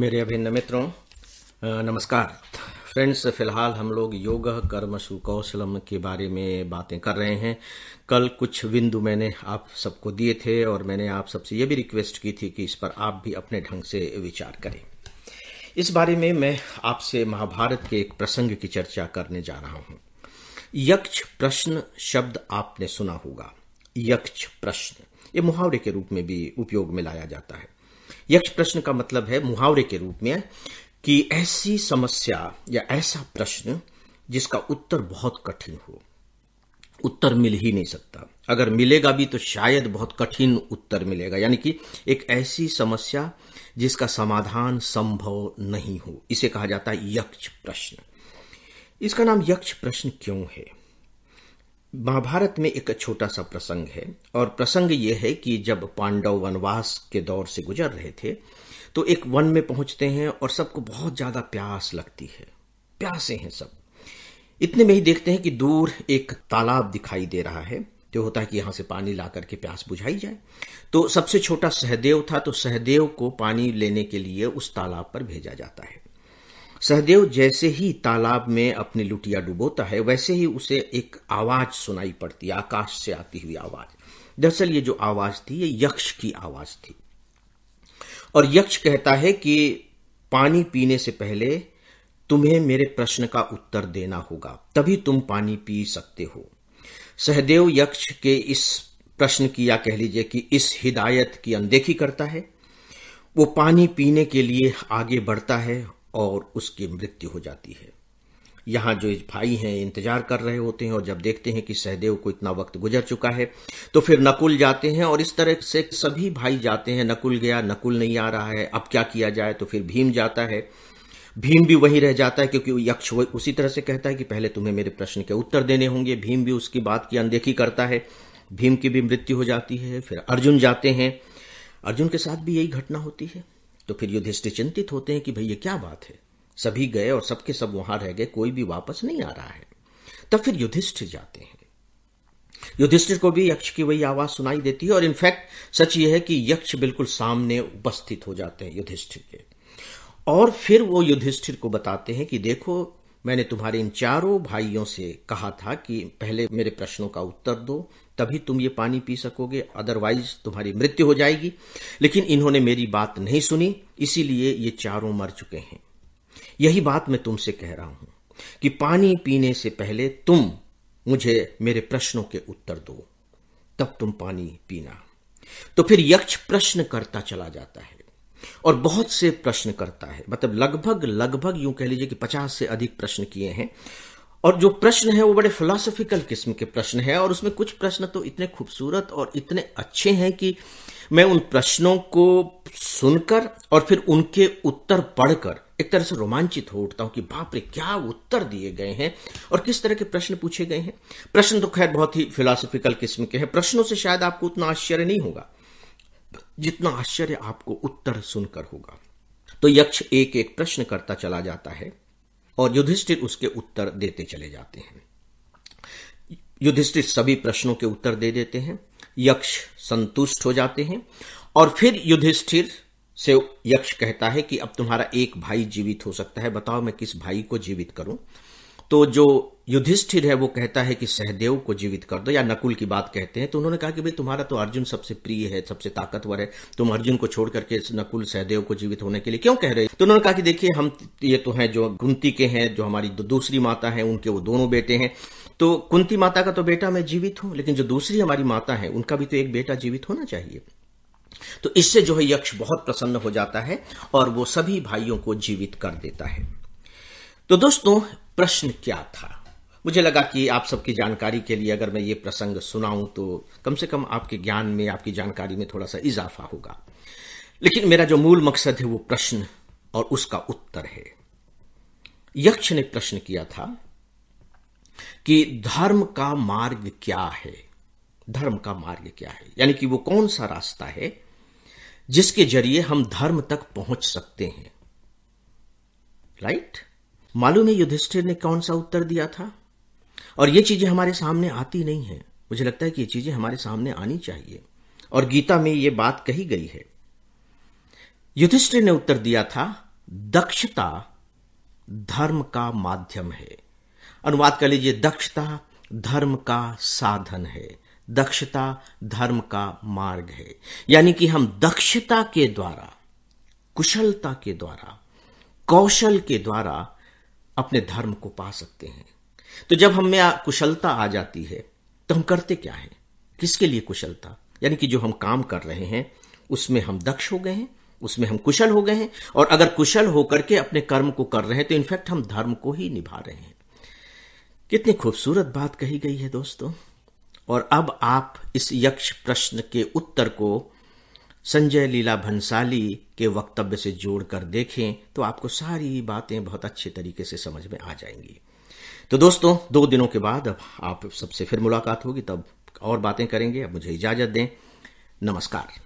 मेरे अभिन्न मित्रों नमस्कार फ्रेंड्स फिलहाल हम लोग योग कर्म सुकौशलम के बारे में बातें कर रहे हैं कल कुछ बिंदु मैंने आप सबको दिए थे और मैंने आप सबसे ये भी रिक्वेस्ट की थी कि इस पर आप भी अपने ढंग से विचार करें इस बारे में मैं आपसे महाभारत के एक प्रसंग की चर्चा करने जा रहा हूं यक्ष प्रश्न शब्द आपने सुना होगा यक्ष प्रश्न ये मुहावरे के रूप में भी उपयोग में लाया जाता है यक्ष प्रश्न का मतलब है मुहावरे के रूप में कि ऐसी समस्या या ऐसा प्रश्न जिसका उत्तर बहुत कठिन हो उत्तर मिल ही नहीं सकता अगर मिलेगा भी तो शायद बहुत कठिन उत्तर मिलेगा यानी कि एक ऐसी समस्या जिसका समाधान संभव नहीं हो इसे कहा जाता है यक्ष प्रश्न इसका नाम यक्ष प्रश्न क्यों है महाभारत में एक छोटा सा प्रसंग है और प्रसंग ये है कि जब पांडव वनवास के दौर से गुजर रहे थे तो एक वन में पहुंचते हैं और सबको बहुत ज्यादा प्यास लगती है प्यासे हैं सब इतने में ही देखते हैं कि दूर एक तालाब दिखाई दे रहा है तो होता है कि यहां से पानी ला करके प्यास बुझाई जाए तो सबसे छोटा सहदेव था तो सहदेव को पानी लेने के लिए उस तालाब पर भेजा जाता है सहदेव जैसे ही तालाब में अपनी लुटिया डुबोता है वैसे ही उसे एक आवाज सुनाई पड़ती है आकाश से आती हुई आवाज दरअसल ये जो आवाज थी ये यक्ष की आवाज थी और यक्ष कहता है कि पानी पीने से पहले तुम्हें मेरे प्रश्न का उत्तर देना होगा तभी तुम पानी पी सकते हो सहदेव यक्ष के इस प्रश्न की या कह लीजिए कि इस हिदायत की अनदेखी करता है वो पानी पीने के लिए आगे बढ़ता है और उसकी मृत्यु हो जाती है यहां जो भाई हैं इंतजार कर रहे होते हैं और जब देखते हैं कि सहदेव को इतना वक्त गुजर चुका है तो फिर नकुल जाते हैं और इस तरह से सभी भाई जाते हैं नकुल गया नकुल नहीं आ रहा है अब क्या किया जाए तो फिर भीम जाता है भीम भी वही रह जाता है क्योंकि यक्ष उसी तरह से कहता है कि पहले तुम्हें मेरे प्रश्न के उत्तर देने होंगे भीम भी उसकी बात की अनदेखी करता है भीम की भी मृत्यु हो जाती है फिर अर्जुन जाते हैं अर्जुन के साथ भी यही घटना होती है तो फिर युधिष्ठिर चिंतित होते हैं कि भाई ये क्या बात है सभी गए और सबके सब वहां रह गए कोई भी वापस नहीं आ रहा है तब फिर युधिष्ठिर जाते हैं युधिष्ठिर को भी यक्ष की वही आवाज सुनाई देती है और इनफैक्ट सच यह है कि यक्ष बिल्कुल सामने उपस्थित हो जाते हैं युधिष्ठिर के और फिर वो युधिष्ठिर को बताते हैं कि देखो मैंने तुम्हारे इन चारों भाइयों से कहा था कि पहले मेरे प्रश्नों का उत्तर दो तभी तुम ये पानी पी सकोगे अदरवाइज तुम्हारी मृत्यु हो जाएगी लेकिन इन्होंने मेरी बात नहीं सुनी इसीलिए ये चारों मर चुके हैं यही बात मैं तुमसे कह रहा हूं कि पानी पीने से पहले तुम मुझे मेरे प्रश्नों के उत्तर दो तब तुम पानी पीना तो फिर यक्ष प्रश्न करता चला जाता है और बहुत से प्रश्न करता है मतलब लगभग लगभग यूं कह लीजिए कि पचास से अधिक प्रश्न किए हैं और जो प्रश्न है वो बड़े फिलोसफिकल किस्म के प्रश्न है और उसमें कुछ प्रश्न तो इतने खूबसूरत और इतने अच्छे हैं कि मैं उन प्रश्नों को सुनकर और फिर उनके उत्तर पढ़कर एक तरह से रोमांचित हो उठता हूं कि बाप रे क्या उत्तर दिए गए हैं और किस तरह के प्रश्न पूछे गए हैं प्रश्न तो खैर बहुत ही फिलोसफिकल किस्म के हैं प्रश्नों से शायद आपको उतना आश्चर्य नहीं होगा जितना आश्चर्य आपको उत्तर सुनकर होगा तो यक्ष एक एक प्रश्न करता चला जाता है और युधिष्ठिर उसके उत्तर देते चले जाते हैं युधिष्ठिर सभी प्रश्नों के उत्तर दे देते हैं यक्ष संतुष्ट हो जाते हैं और फिर युधिष्ठिर से यक्ष कहता है कि अब तुम्हारा एक भाई जीवित हो सकता है बताओ मैं किस भाई को जीवित करूं तो जो युधिष्ठिर है वो कहता है कि सहदेव को जीवित कर दो या नकुल की बात कहते हैं तो उन्होंने कहा कि भाई तुम्हारा तो अर्जुन सबसे प्रिय है सबसे ताकतवर है तुम अर्जुन को छोड़ करके नकुल सहदेव को जीवित होने के लिए क्यों कह रहे तो उन्होंने कहा कि देखिए हम ये तो हैं जो गुंती के हैं जो हमारी दूसरी माता है उनके वो दोनों बेटे हैं तो कुंती माता का तो बेटा मैं जीवित हूं लेकिन जो दूसरी हमारी माता है उनका भी तो एक बेटा जीवित होना चाहिए तो इससे जो है यक्ष बहुत प्रसन्न हो जाता है और वो सभी भाइयों को जीवित कर देता है तो दोस्तों प्रश्न क्या था मुझे लगा कि आप सबकी जानकारी के लिए अगर मैं ये प्रसंग सुनाऊं तो कम से कम आपके ज्ञान में आपकी जानकारी में थोड़ा सा इजाफा होगा लेकिन मेरा जो मूल मकसद है वो प्रश्न और उसका उत्तर है यक्ष ने प्रश्न किया था कि धर्म का मार्ग क्या है धर्म का मार्ग क्या है यानी कि वो कौन सा रास्ता है जिसके जरिए हम धर्म तक पहुंच सकते हैं राइट right? मालूम है युधिष्ठिर ने कौन सा उत्तर दिया था और ये चीजें हमारे सामने आती नहीं है मुझे लगता है कि ये चीजें हमारे सामने आनी चाहिए और गीता में ये बात कही गई है युधिष्ठिर ने उत्तर दिया था दक्षता धर्म का माध्यम है अनुवाद कर लीजिए दक्षता धर्म का साधन है दक्षता धर्म का मार्ग है यानी कि हम दक्षता के द्वारा कुशलता के द्वारा कौशल के द्वारा अपने धर्म को पा सकते हैं तो जब हम कुशलता आ जाती है तो हम करते क्या है किसके लिए कुशलता यानी कि जो हम काम कर रहे हैं उसमें हम दक्ष हो गए हैं उसमें हम कुशल हो गए हैं और अगर कुशल होकर के अपने कर्म को कर रहे हैं तो इनफैक्ट हम धर्म को ही निभा रहे हैं कितनी खूबसूरत बात कही गई है दोस्तों और अब आप इस यक्ष प्रश्न के उत्तर को संजय लीला भंसाली के वक्तव्य से जोड़कर देखें तो आपको सारी बातें बहुत अच्छे तरीके से समझ में आ जाएंगी तो दोस्तों दो दिनों के बाद अब आप सबसे फिर मुलाकात होगी तब और बातें करेंगे अब मुझे इजाजत दें नमस्कार